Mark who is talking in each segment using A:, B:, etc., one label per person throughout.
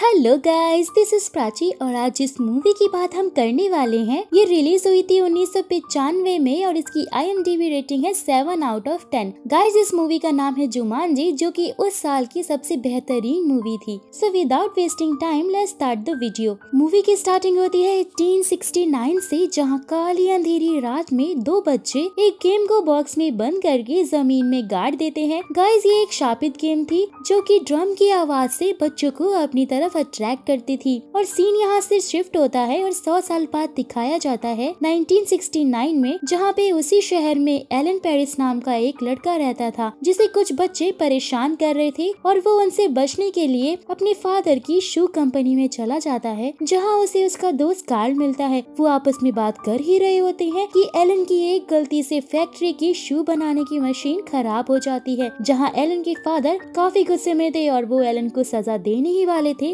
A: hello guys this is Prachi और आज जिस मूवी की बात हम करने वाले हैं ये रिलीज हुई थी उन्नीस सौ पिचानवे में और इसकी आईएमडीबी रेटिंग है seven out of ten guys इस मूवी का नाम है जुमान जी जो कि उस साल की सबसे बेहतरीन मूवी थी so without wasting time let start the video movie की स्टार्टिंग होती है नाइन से जहाँ काली अंधेरी रात में दो बच्चे एक गेम को बॉक्स में बंद करके जमीन में गाड़ देते हैं गाइज ये एक शापित गेम थी जो की ड्रम की आवाज ऐसी बच्चों को अपनी तरफ तरफ अट्रैक्ट करती थी और सीन यहाँ से शिफ्ट होता है और सौ साल बाद दिखाया जाता है 1969 में जहाँ पे उसी शहर में एलन पेरिस नाम का एक लड़का रहता था जिसे कुछ बच्चे परेशान कर रहे थे और वो उनसे बचने के लिए अपने फादर की शू कंपनी में चला जाता है जहाँ उसे उसका दोस्त कार्ल मिलता है वो आपस में बात कर ही रहे होते हैं कि एलन की एक गलती से फैक्ट्री की शू बनाने की मशीन खराब हो जाती है जहाँ एलन के फादर काफी गुस्से में थे और वो एलन को सजा देने ही वाले थे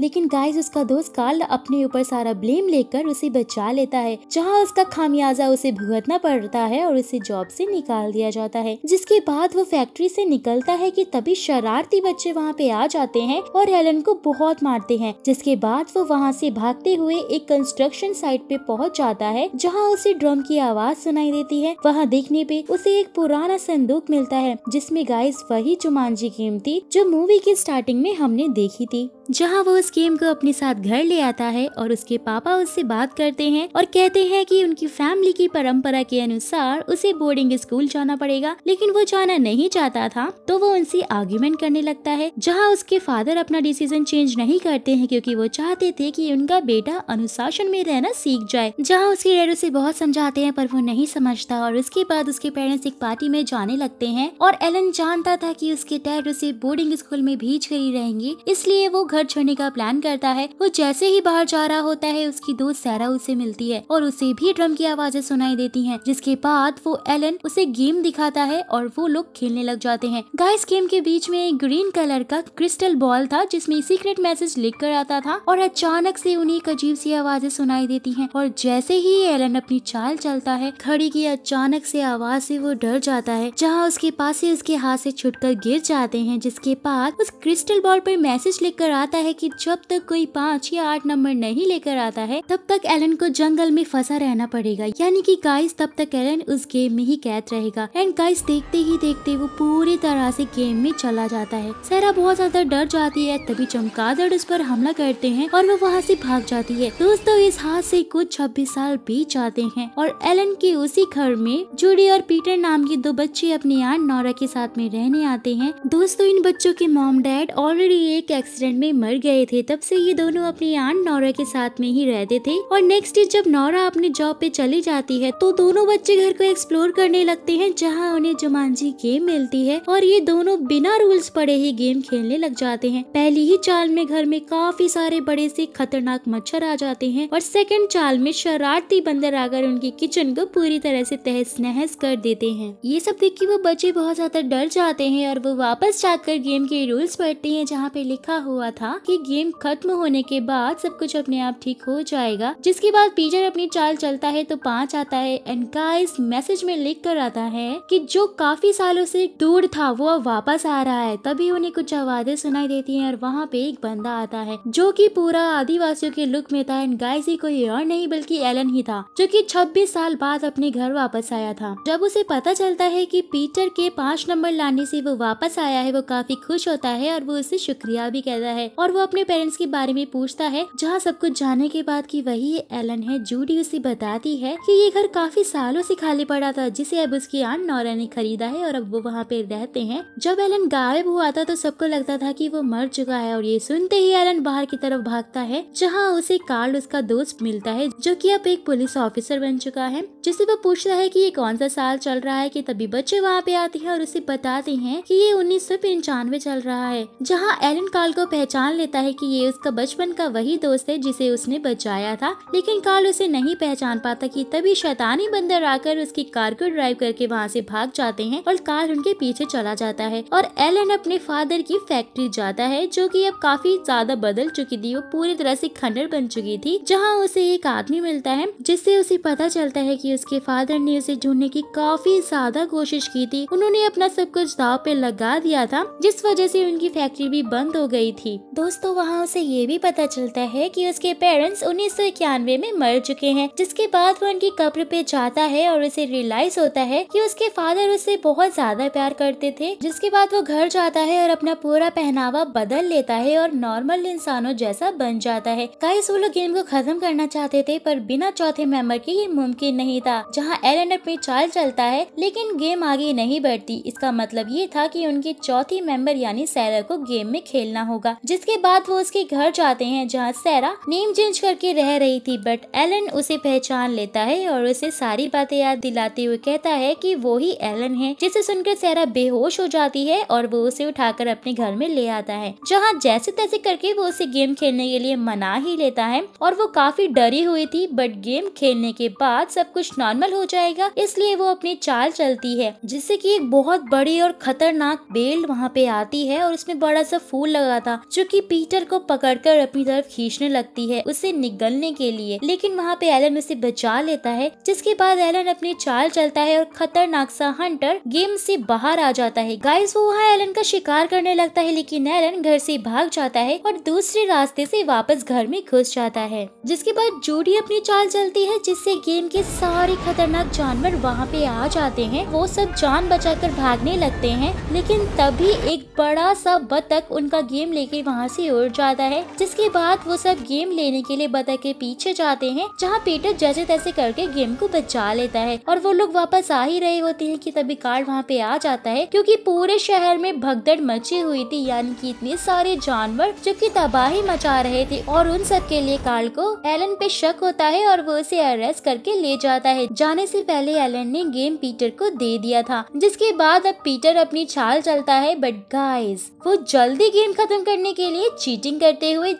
A: लेकिन गाइस उसका दोस्त कार्ल अपने ऊपर सारा ब्लेम लेकर उसे बचा लेता है जहाँ उसका खामियाजा उसे भुगतना पड़ता है और उसे जॉब से निकाल दिया जाता है जिसके बाद वो फैक्ट्री से निकलता है कि तभी शरारती बच्चे वहां पे आ जाते हैं और हेलन को बहुत मारते हैं जिसके बाद वो वहाँ ऐसी भागते हुए एक कंस्ट्रक्शन साइट पे पहुँच जाता है जहाँ उसे ड्रम की आवाज सुनाई देती है वहाँ देखने पे उसे एक पुराना संदूक मिलता है जिसमे गाइस वही चुमान गेम थी जो मूवी की स्टार्टिंग में हमने देखी थी जहाँ वो उस गेम को अपने साथ घर ले आता है और उसके पापा उससे बात करते हैं और कहते हैं कि उनकी फैमिली की परंपरा के अनुसार उसे बोर्डिंग स्कूल जाना पड़ेगा लेकिन वो जाना नहीं चाहता था तो वो उनसे आर्ग्यूमेंट करने लगता है जहाँ उसके फादर अपना डिसीजन चेंज नहीं करते हैं क्यूँकी वो चाहते थे की उनका बेटा अनुशासन में रहना सीख जाए जहाँ उसके डैड उसे बहुत समझाते हैं पर वो नहीं समझता और उसके बाद उसके पेरेंट्स एक पार्टी में जाने लगते हैं और एलन जानता था कि उसके डैड उसे बोर्डिंग स्कूल में भेज कर ही रहेंगे इसलिए वो घर छोड़ने का प्लान करता है वो जैसे ही बाहर जा रहा होता है उसकी दोस्त सारा उसे मिलती है और उसे भी ड्रम की आवाजें सुनाई देती है जिसके बाद वो एलन उसे गेम दिखाता है और वो लोग खेलने लग जाते हैं गाइस गेम के बीच में एक ग्रीन कलर का क्रिस्टल बॉल था जिसमें सीक्रेट मैसेज लिख कर आता था और अचानक से उन्हें एक अजीब सी आवाजें सुनाई देती हैं और जैसे ही एलन अपनी चाल चलता है खड़ी की अचानक से आवाज से वो डर जाता है जहाँ उसके पास से उसके हाथ से छुटकर गिर जाते हैं जिसके बाद उस क्रिस्टल बॉल पर मैसेज लिख कर आता है कि जब तक कोई पाँच या आठ नंबर नहीं लेकर आता है तब तक एलन को जंगल में फंसा रहना पड़ेगा यानी कि गाइस तब तक एलन उस गेम में ही कैद रहेगा एंड गाइस देखते ही देखते वो पूरी तरह से गेम में चला जाता है सारा बहुत ज्यादा डर जाती है तभी चमकादड़ उस पर हमला करते हैं और वो वहाँ से भाग जाती है दोस्तों इस हाथ से कुछ छब्बीस साल बीत जाते हैं और एलन के उसी घर में जूडी और पीटर नाम के दो बच्चे अपनी आंट नौरा के साथ में रहने आते हैं दोस्तों इन बच्चों के मॉम डैड ऑलरेडी एक एक्सीडेंट में मर गए थे थे तब से ये दोनों अपनी आंट नौरा के साथ में ही रहते थे और नेक्स्ट डे जब नौरा अपने जॉब पे चली जाती है तो दोनों बच्चे घर को एक्सप्लोर करने लगते हैं जहाँ उन्हें जुमानजी गेम मिलती है और ये दोनों बिना रूल्स पड़े ही गेम खेलने लग जाते हैं पहली ही चाल में घर में काफी सारे बड़े से खतरनाक मच्छर आ जाते हैं और सेकेंड चाल में शरारती बंदर आकर उनकी किचन को पूरी तरह से तहस नहस कर देते हैं ये सब देख के वो बच्चे बहुत ज्यादा डर जाते हैं और वो वापस जाकर गेम के रूल्स पढ़ते हैं जहाँ पे लिखा हुआ था की गेम गेम खत्म होने के बाद सब कुछ अपने आप ठीक हो जाएगा जिसके बाद पीटर अपनी चाल चलता है तो पांच आता है एंड गाइस मैसेज में लिख कर आता है कि जो काफी सालों से दूर था वो अब वापस आ रहा है तभी उन्हें कुछ आवाजें सुनाई देती हैं और वहाँ पे एक बंदा आता है जो कि पूरा आदिवासियों के लुक में था एंड गाइस ही कोई और नहीं बल्कि एलन ही था जो की छब्बीस साल बाद अपने घर वापस आया था जब उसे पता चलता है की पीटर के पांच नंबर लाने से वो वापस आया है वो काफी खुश होता है और वो उसे शुक्रिया भी कहता है और वो अपने पेरेंट्स के बारे में पूछता है जहाँ सब कुछ जाने के बाद की वही एलन है जूडी उसे बताती है की ये घर काफी सालों से खाली पड़ा था जिसे अब उसकी आंट नौरा ने खरीदा है और अब वो वहाँ पे रहते हैं जब एलन गायब हुआ था तो सबको लगता था की वो मर चुका है और ये सुनते ही एलन बाहर की तरफ भागता है जहाँ उसे कार्ल उसका दोस्त मिलता है जो की अब एक पुलिस ऑफिसर बन चुका है जिसे वो पूछता है की ये कौन सा साल चल रहा है की तभी बच्चे वहाँ पे आते हैं और उसे बताते हैं की ये उन्नीस चल रहा है जहाँ एलन कार्ल को पहचान लेता है कि ये उसका बचपन का वही दोस्त है जिसे उसने बचाया था लेकिन कार्ल उसे नहीं पहचान पाता कि तभी शैतानी बंदर आकर उसकी कार को ड्राइव करके वहाँ से भाग जाते हैं और कार्ल उनके पीछे चला जाता है और एलन अपने फादर की फैक्ट्री जाता है जो की अब काफी ज्यादा बदल चुकी थी वो पूरी तरह से खंडर बन चुकी थी जहाँ उसे एक आदमी मिलता है जिससे उसे पता चलता है की उसके फादर ने उसे ढूंढने की काफी ज्यादा कोशिश की थी उन्होंने अपना सब कुछ दाव पे लगा दिया था जिस वजह से उनकी फैक्ट्री भी बंद हो गई थी दोस्तों वहाँ जहां उसे ये भी पता चलता है कि उसके पेरेंट्स उन्नीस में मर चुके हैं जिसके बाद वो उनकी कब्र पे जाता है और उसे रियलाइज होता है कि उसके फादर उससे बहुत ज्यादा प्यार करते थे जिसके बाद वो घर जाता है और अपना पूरा पहनावा बदल लेता है और नॉर्मल इंसानों जैसा बन जाता है कई सोलो गेम को खत्म करना चाहते थे पर बिना चौथे मेंबर के ये मुमकिन नहीं था जहाँ एल एलन अपनी चाल चलता है लेकिन गेम आगे नहीं बढ़ती इसका मतलब ये था की उनकी चौथी मेंबर यानी सैरा को गेम में खेलना होगा जिसके बाद वो उसके घर जाते हैं जहाँ सैरा नेम चेंज करके रह रही थी बट एलन उसे पहचान लेता है और उसे सारी बातें याद दिलाते हुए कहता है कि वो ही एलन है जिसे सुनकर सैरा बेहोश हो जाती है और वो उसे उठाकर अपने घर में ले आता है जहाँ जैसे तैसे करके वो उसे गेम खेलने के लिए मना ही लेता है और वो काफी डरी हुई थी बट गेम खेलने के बाद सब कुछ नॉर्मल हो जाएगा इसलिए वो अपनी चाल चलती है जिससे की एक बहुत बड़ी और खतरनाक बेल वहाँ पे आती है और उसमें बड़ा सा फूल लगा था जो की पीटर एलन को पकड़कर अपनी तरफ खींचने लगती है उसे निगलने के लिए लेकिन वहाँ पे एलन उसे बचा लेता है जिसके बाद एलन अपनी चाल चलता है और खतरनाक सा हंटर गेम से बाहर आ जाता है गाइस वो वहाँ एलन का शिकार करने लगता है लेकिन एलन घर से भाग जाता है और दूसरे रास्ते से वापस घर में घुस जाता है जिसके बाद जूडी अपनी चाल चलती है जिससे गेम के सारे खतरनाक जानवर वहाँ पे आ जाते हैं वो सब जान कर भागने लगते है लेकिन तभी एक बड़ा सा बतख उनका गेम लेके वहाँ से उड़ जाता है जिसके बाद वो सब गेम लेने के लिए बतख के पीछे जाते हैं जहाँ पीटर जैसे तैसे करके गेम को बचा लेता है और वो लोग वापस आ ही रहे होते हैं कि तभी कार्ड वहाँ पे आ जाता है क्योंकि पूरे शहर में भगदड़ मची हुई थी यानी कि इतने सारे जानवर जो कि तबाही मचा रहे थे और उन सब के लिए कार्ड को एलन पे शक होता है और वो उसे अरेस्ट करके ले जाता है जाने से पहले एलन ने गेम पीटर को दे दिया था जिसके बाद अब पीटर अपनी छाल चलता है बट गाइस वो जल्दी गेम खत्म करने के लिए चीट चीटिंग करते हुए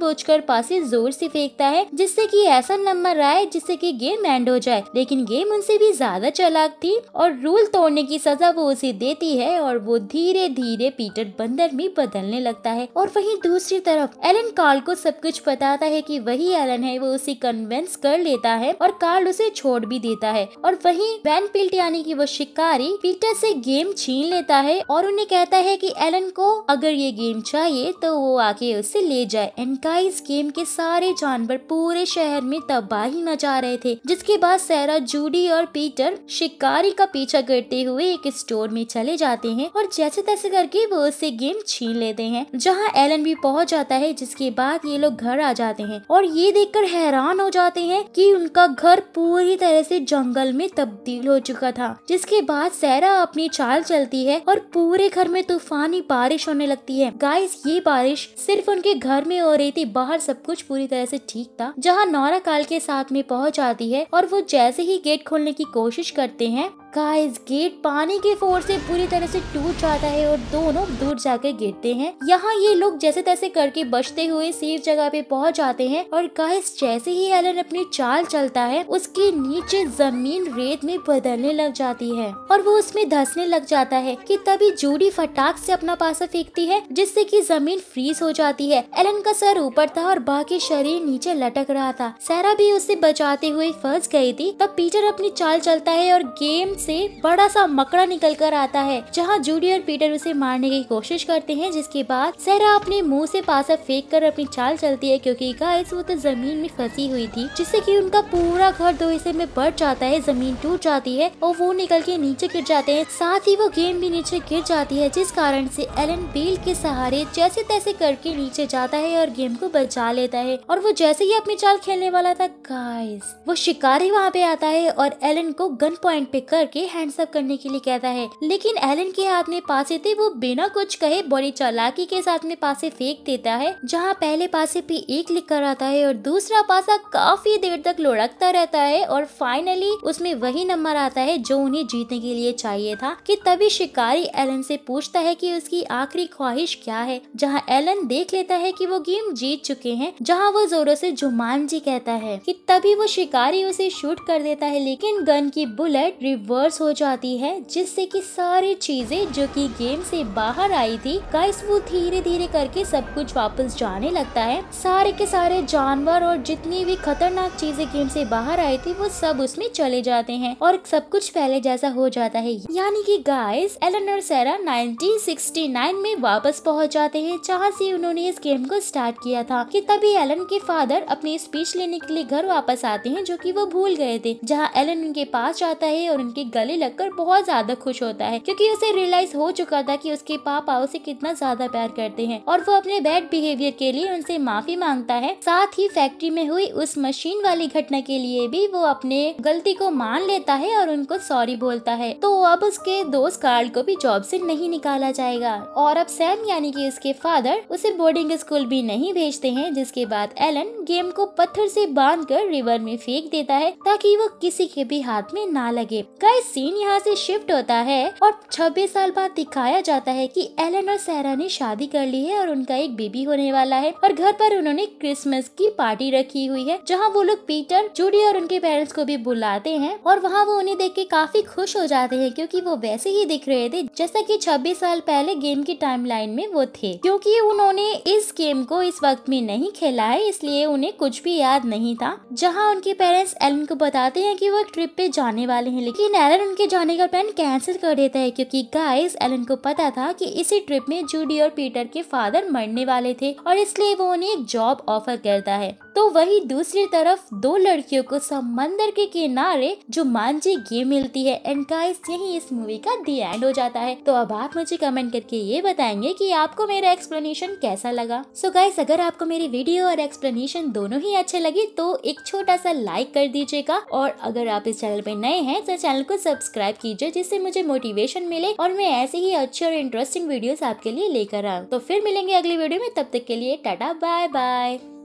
A: बोझ कर पासी जोर से फेंकता है जिससे कि ऐसा नंबर आए जिससे कि गेम एंड हो जाए लेकिन गेम उनसे भी ज्यादा चालाक थी और रूल तोड़ने की सजा वो उसे देती है और वो धीरे धीरे पीटर बंदर में बदलने लगता है और वही दूसरी तरफ एलन कार्ल को सब कुछ बताता है की वही एलन है वो उसे कन्विंस कर लेता है और कार्ल उसे छोड़ भी देता है और वही वैन पिल्ट यानी की वो शिकारी पीटर से गेम छीन लेता है और उन्हें कहता है कि एलन को अगर ये गेम चाहिए तो वो आके के उसे ले जाए एंड गाइस गेम के सारे जानवर पूरे शहर में तबाही मचा रहे थे जिसके बाद सैरा जूडी और पीटर शिकारी का पीछा करते हुए एक स्टोर में चले जाते हैं और जैसे तैसे करके वो उसे गेम छीन लेते हैं जहाँ एलन भी पहुँच जाता है जिसके बाद ये लोग घर आ जाते हैं और ये कर हैरान हो जाते हैं की उनका घर पूरी तरह से जंगल में तब्दील हो चुका था जिसके बाद सैरा अपनी चाल चलती है और पूरे घर में तूफानी बारिश होने लगती है गाइस ये बारिश सिर्फ सिर्फ उनके घर में हो रही थी बाहर सब कुछ पूरी तरह से ठीक था जहाँ नौरा काल के साथ में पहुँच जाती है और वो जैसे ही गेट खोलने की कोशिश करते हैं गाइस गेट पानी के फोर्स से पूरी तरह से टूट जाता है और दोनों दूर जाकर गिरते हैं यहाँ ये लोग जैसे तैसे करके बचते हुए सेफ जगह पे पहुँच जाते हैं और गाइस जैसे ही एलन अपनी चाल चलता है उसके नीचे जमीन रेत में बदलने लग जाती है और वो उसमें धसने लग जाता है की तभी जूडी फटाक से अपना पासा फेंकती है जिससे की जमीन फ्रीज हो जाती है एलन का सर ऊपर था और बाकी शरीर नीचे लटक रहा था सारा भी उसे बचाते हुए फंस गई थी तब पीटर अपनी चाल चलता है और गेम से बड़ा सा मकड़ा निकल कर आता है जहाँ जूडी और पीटर उसे मारने की कोशिश करते हैं जिसके बाद सहरा अपने मुंह से पासा फेंक कर अपनी चाल चलती है क्योंकि गाइस वो तो जमीन में फंसी हुई थी जिससे कि उनका पूरा घर दो हिस्से में बढ़ जाता है जमीन टूट जाती है और वो निकल के नीचे गिर जाते हैं साथ ही वो गेम भी नीचे गिर जाती है जिस कारण से एलन बेल के सहारे जैसे तैसे करके नीचे जाता है और गेम को बचा लेता है और वो जैसे ही अपनी चाल खेलने वाला था गाइस वो शिकारी वहाँ पे आता है और एलन को गन पॉइंट पे करके करके हैंडसअप करने के लिए कहता है लेकिन एलन के हाथ में पासे थे वो बिना कुछ कहे बड़ी चालाकी के साथ में पासे फेंक देता है जहाँ पहले पासे पे एक लिख कर आता है और दूसरा पासा काफी देर तक लुढ़कता रहता है और फाइनली उसमें वही नंबर आता है जो उन्हें जीतने के लिए चाहिए था कि तभी शिकारी एलन से पूछता है कि उसकी आखिरी ख्वाहिश क्या है जहाँ एलन देख लेता है कि वो गेम जीत चुके हैं जहाँ वो जोरों से जुमान जी कहता है कि तभी वो शिकारी उसे शूट कर देता है लेकिन गन की बुलेट रिवर्स रिवर्स हो जाती है जिससे कि सारी चीज़ें जो कि गेम से बाहर आई थी गाइस वो धीरे धीरे करके सब कुछ वापस जाने लगता है सारे के सारे जानवर और जितनी भी खतरनाक चीज़ें गेम से बाहर आई थी वो सब उसमें चले जाते हैं और सब कुछ पहले जैसा हो जाता है यानी की गाइस एलन और सैरा नाइनटीन में वापस पहुँच जाते हैं जहाँ से उन्होंने इस गेम को स्टार्ट किया था कि तभी एलन के फादर अपनी स्पीच लेने के लिए घर वापस आते हैं जो कि वो भूल गए थे जहाँ एलन उनके पास जाता है और उनके गले लगकर बहुत ज्यादा खुश होता है क्योंकि उसे रियलाइज हो चुका था कि उसके पापा उसे कितना ज्यादा प्यार करते हैं और वो अपने बैड बिहेवियर के लिए उनसे माफी मांगता है साथ ही फैक्ट्री में हुई उस मशीन वाली घटना के लिए भी वो अपने गलती को मान लेता है और उनको सॉरी बोलता है तो अब उसके दोस्त कार्ल को भी जॉब से नहीं निकाला जाएगा और अब सैम यानी कि उसके फादर उसे बोर्डिंग स्कूल भी नहीं भेजते हैं जिसके बाद एलन गेम को पत्थर से बांधकर रिवर में फेंक देता है ताकि वो किसी के भी हाथ में ना लगे गाय हमारा सीन यहाँ से शिफ्ट होता है और 26 साल बाद दिखाया जाता है कि एलन और सहरा ने शादी कर ली है और उनका एक बेबी होने वाला है और घर पर उन्होंने क्रिसमस की पार्टी रखी हुई है जहाँ वो लोग पीटर जूडी और उनके पेरेंट्स को भी बुलाते हैं और वहाँ वो उन्हें देख के काफी खुश हो जाते हैं क्योंकि वो वैसे ही दिख रहे थे जैसा की छब्बीस साल पहले गेम की टाइम में वो थे क्योंकि उन्होंने इस गेम को इस वक्त में नहीं खेला है इसलिए उन्हें कुछ भी याद नहीं था जहाँ उनके पेरेंट्स एलन को बताते हैं की वो ट्रिप पे जाने वाले है लेकिन एलन उनके जाने का प्लान कैंसिल कर देता है क्योंकि गाइस एलन को पता था कि इसी ट्रिप में जूडी और पीटर के फादर मरने वाले थे और इसलिए वो उन्हें एक जॉब ऑफर करता है तो वही दूसरी तरफ दो लड़कियों को समंदर के किनारे जो मांझे ये मिलती है एंड गाइस यही इस मूवी का दी एंड हो जाता है तो अब आप मुझे कमेंट करके ये बताएंगे कि आपको मेरा एक्सप्लेनेशन कैसा लगा सो so गाइस अगर आपको मेरी वीडियो और एक्सप्लेनेशन दोनों ही अच्छे लगे तो एक छोटा सा लाइक कर दीजिएगा और अगर आप इस चैनल पे नए हैं तो चैनल को सब्सक्राइब कीजिए जिससे मुझे मोटिवेशन मिले और मैं ऐसे ही अच्छे और इंटरेस्टिंग वीडियो आपके लिए लेकर आऊँ तो फिर मिलेंगे अगली वीडियो में तब तक के लिए टाटा बाय बाय